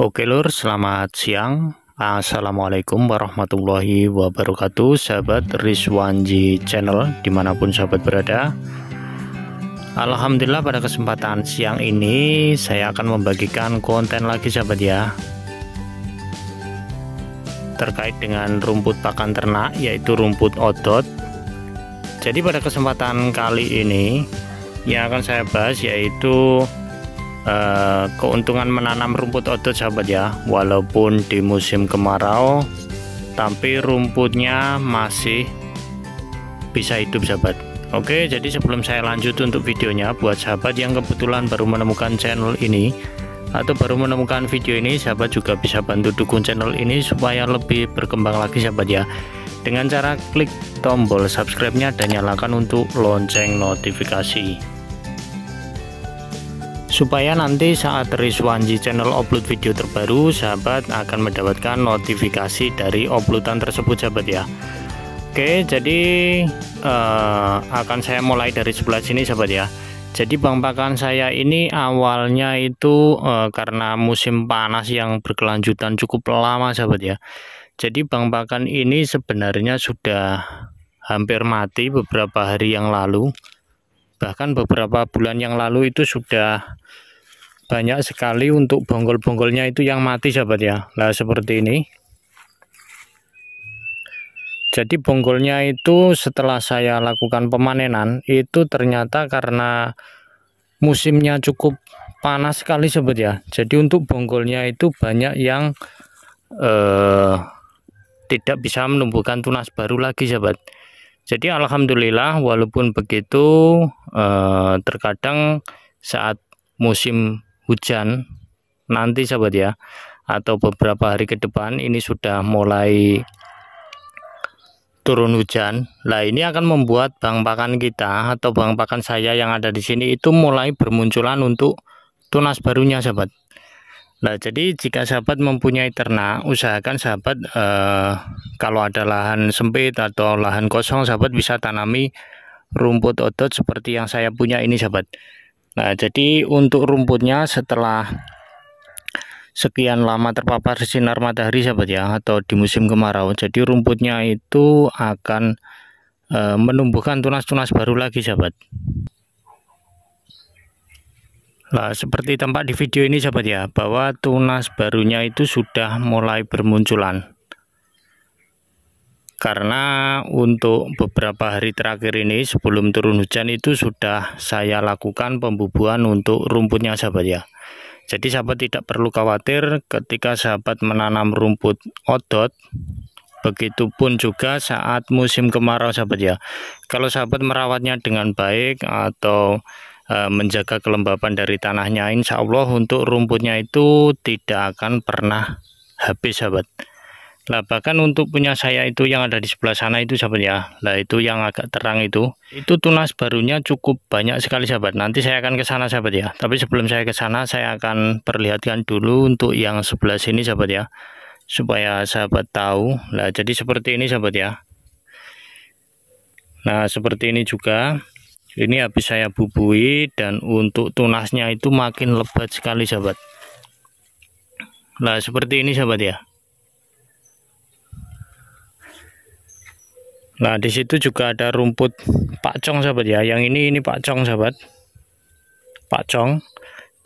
Oke lur, selamat siang. Assalamualaikum warahmatullahi wabarakatuh Sahabat Rizwanji Channel dimanapun sahabat berada Alhamdulillah pada kesempatan siang ini saya akan membagikan konten lagi sahabat ya Terkait dengan rumput pakan ternak yaitu rumput odot. Jadi pada kesempatan kali ini yang akan saya bahas yaitu Eh, keuntungan menanam rumput otot sahabat ya walaupun di musim kemarau tapi rumputnya masih bisa hidup sahabat Oke jadi sebelum saya lanjut untuk videonya buat sahabat yang kebetulan baru menemukan channel ini atau baru menemukan video ini sahabat juga bisa bantu dukung channel ini supaya lebih berkembang lagi sahabat ya dengan cara klik tombol subscribe-nya dan nyalakan untuk lonceng notifikasi supaya nanti saat Rizwanji channel upload video terbaru sahabat akan mendapatkan notifikasi dari uploadan tersebut sahabat ya Oke jadi uh, akan saya mulai dari sebelah sini sahabat ya jadi bangpakan saya ini awalnya itu uh, karena musim panas yang berkelanjutan cukup lama sahabat ya jadi bangpakan ini sebenarnya sudah hampir mati beberapa hari yang lalu bahkan beberapa bulan yang lalu itu sudah banyak sekali untuk bonggol-bonggolnya itu yang mati sahabat ya nah seperti ini jadi bonggolnya itu setelah saya lakukan pemanenan itu ternyata karena musimnya cukup panas sekali sahabat ya jadi untuk bonggolnya itu banyak yang eh, tidak bisa menumbuhkan tunas baru lagi sahabat jadi alhamdulillah walaupun begitu eh, terkadang saat musim hujan nanti sahabat ya atau beberapa hari ke depan ini sudah mulai turun hujan. Lah ini akan membuat bank pakan kita atau bank pakan saya yang ada di sini itu mulai bermunculan untuk tunas barunya, sahabat. Nah, jadi jika sahabat mempunyai ternak, usahakan sahabat eh, kalau ada lahan sempit atau lahan kosong, sahabat bisa tanami rumput otot seperti yang saya punya ini, sahabat. Nah, jadi untuk rumputnya setelah sekian lama terpapar sinar matahari, sahabat ya, atau di musim kemarau, jadi rumputnya itu akan eh, menumbuhkan tunas-tunas baru lagi, sahabat. Nah, seperti tempat di video ini sahabat ya, bahwa tunas barunya itu sudah mulai bermunculan. Karena untuk beberapa hari terakhir ini sebelum turun hujan itu sudah saya lakukan pembubuhan untuk rumputnya sahabat ya. Jadi sahabat tidak perlu khawatir ketika sahabat menanam rumput odot Begitupun juga saat musim kemarau sahabat ya. Kalau sahabat merawatnya dengan baik atau Eh, menjaga kelembapan dari tanahnya insya Allah untuk rumputnya itu tidak akan pernah habis sahabat lah bahkan untuk punya saya itu yang ada di sebelah sana itu sahabat ya lah itu yang agak terang itu itu tunas barunya cukup banyak sekali sahabat nanti saya akan ke sana sahabat ya tapi sebelum saya ke sana saya akan perlihatkan dulu untuk yang sebelah sini sahabat ya supaya sahabat tahu lah jadi seperti ini sahabat ya nah seperti ini juga ini habis saya bubui dan untuk tunasnya itu makin lebat sekali sahabat nah seperti ini sahabat ya nah disitu juga ada rumput pakcong sahabat ya yang ini ini pakcong sahabat pakcong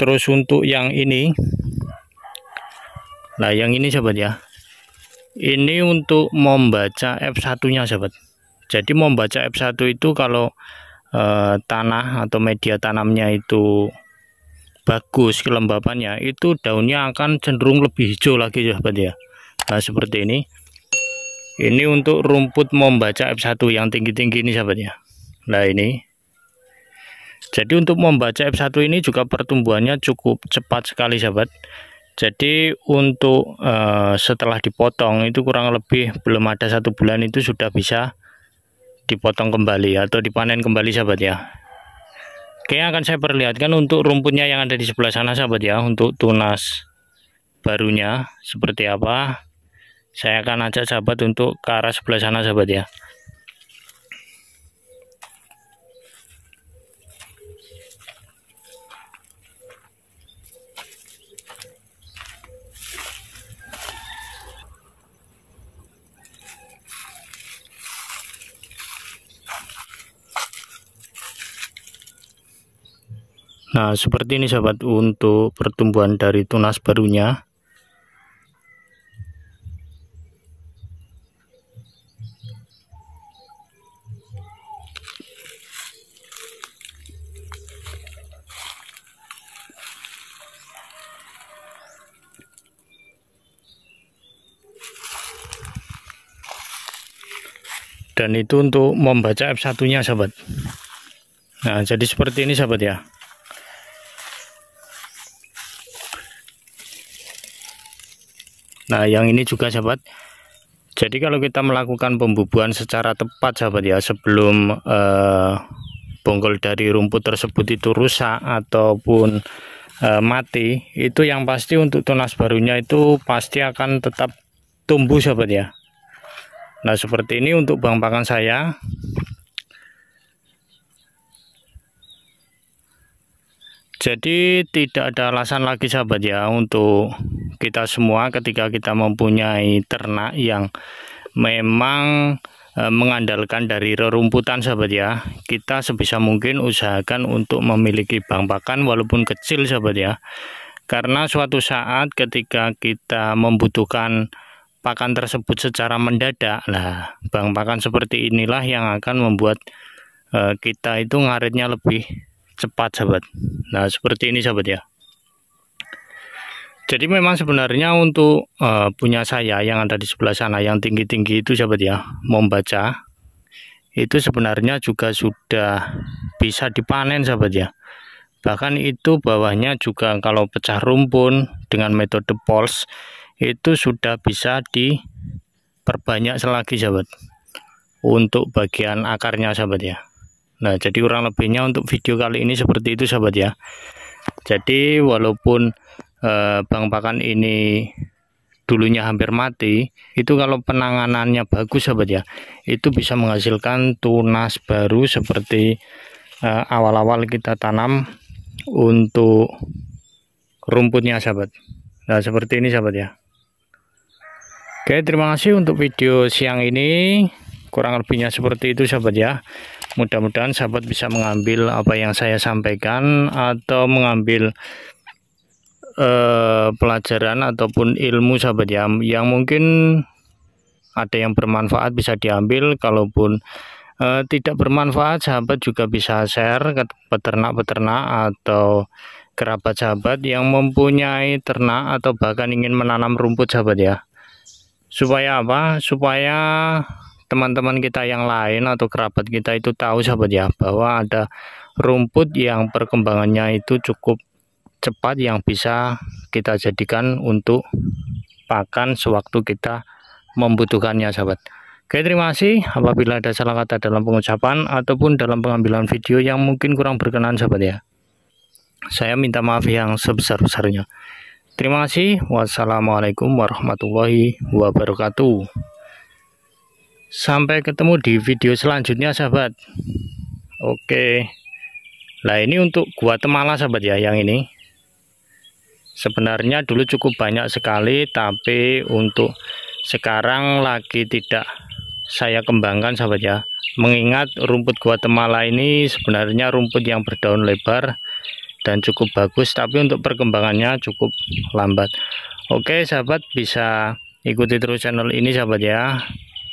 terus untuk yang ini nah yang ini sahabat ya ini untuk membaca F1 nya sahabat jadi membaca F1 itu kalau eh, tanah atau media tanamnya itu bagus kelembapannya itu daunnya akan cenderung lebih hijau lagi sahabat ya nah seperti ini ini untuk rumput membaca F1 yang tinggi-tinggi ini sahabat ya nah ini jadi untuk membaca F1 ini juga pertumbuhannya cukup cepat sekali sahabat jadi untuk uh, setelah dipotong itu kurang lebih belum ada satu bulan itu sudah bisa dipotong kembali atau dipanen kembali sahabat ya Oke akan saya perlihatkan untuk rumputnya yang ada di sebelah sana sahabat ya untuk tunas barunya seperti apa saya akan ajak sahabat untuk ke arah sebelah sana sahabat ya Nah, seperti ini sahabat untuk pertumbuhan dari tunas barunya. Dan itu untuk membaca F1-nya sahabat. Nah, jadi seperti ini sahabat ya. Nah yang ini juga sahabat jadi kalau kita melakukan pembubuhan secara tepat sahabat ya sebelum eh, bonggol dari rumput tersebut itu rusak ataupun eh, mati itu yang pasti untuk tunas barunya itu pasti akan tetap tumbuh sahabat ya Nah seperti ini untuk bang pakan saya Jadi tidak ada alasan lagi sahabat ya untuk kita semua ketika kita mempunyai ternak yang memang e, mengandalkan dari rerumputan sahabat ya. Kita sebisa mungkin usahakan untuk memiliki bank pakan walaupun kecil sahabat ya. Karena suatu saat ketika kita membutuhkan pakan tersebut secara mendadak lah bank pakan seperti inilah yang akan membuat e, kita itu ngaritnya lebih cepat sahabat nah seperti ini sahabat ya jadi memang sebenarnya untuk uh, punya saya yang ada di sebelah sana yang tinggi-tinggi itu sahabat ya membaca itu sebenarnya juga sudah bisa dipanen sahabat ya bahkan itu bawahnya juga kalau pecah rumpun dengan metode pols itu sudah bisa diperbanyak selagi sahabat untuk bagian akarnya sahabat ya Nah, jadi kurang lebihnya untuk video kali ini seperti itu sahabat ya. Jadi walaupun eh, Bang Pakan ini dulunya hampir mati, itu kalau penanganannya bagus sahabat ya, itu bisa menghasilkan tunas baru seperti eh, awal-awal eh, kita tanam untuk rumputnya sahabat. Nah, seperti ini sahabat ya. Oke, terima kasih untuk video siang ini. Kurang lebihnya seperti itu sahabat ya mudah-mudahan sahabat bisa mengambil apa yang saya sampaikan atau mengambil eh, pelajaran ataupun ilmu sahabat ya yang mungkin ada yang bermanfaat bisa diambil kalaupun eh, tidak bermanfaat sahabat juga bisa share ke peternak-peternak atau kerabat sahabat yang mempunyai ternak atau bahkan ingin menanam rumput sahabat ya supaya apa supaya teman-teman kita yang lain atau kerabat kita itu tahu sahabat ya bahwa ada rumput yang perkembangannya itu cukup cepat yang bisa kita jadikan untuk pakan sewaktu kita membutuhkannya sahabat Oke terima kasih apabila ada salah kata dalam pengucapan ataupun dalam pengambilan video yang mungkin kurang berkenan sahabat ya saya minta maaf yang sebesar-besarnya Terima kasih. Wassalamualaikum warahmatullahi wabarakatuh. Sampai ketemu di video selanjutnya sahabat. Oke. Nah ini untuk gua sahabat ya yang ini. Sebenarnya dulu cukup banyak sekali tapi untuk sekarang lagi tidak saya kembangkan sahabat ya. Mengingat rumput gua ini sebenarnya rumput yang berdaun lebar dan cukup bagus tapi untuk perkembangannya cukup lambat. Oke sahabat bisa ikuti terus channel ini sahabat ya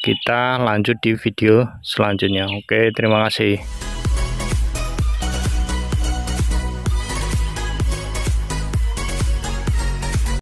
kita lanjut di video selanjutnya oke terima kasih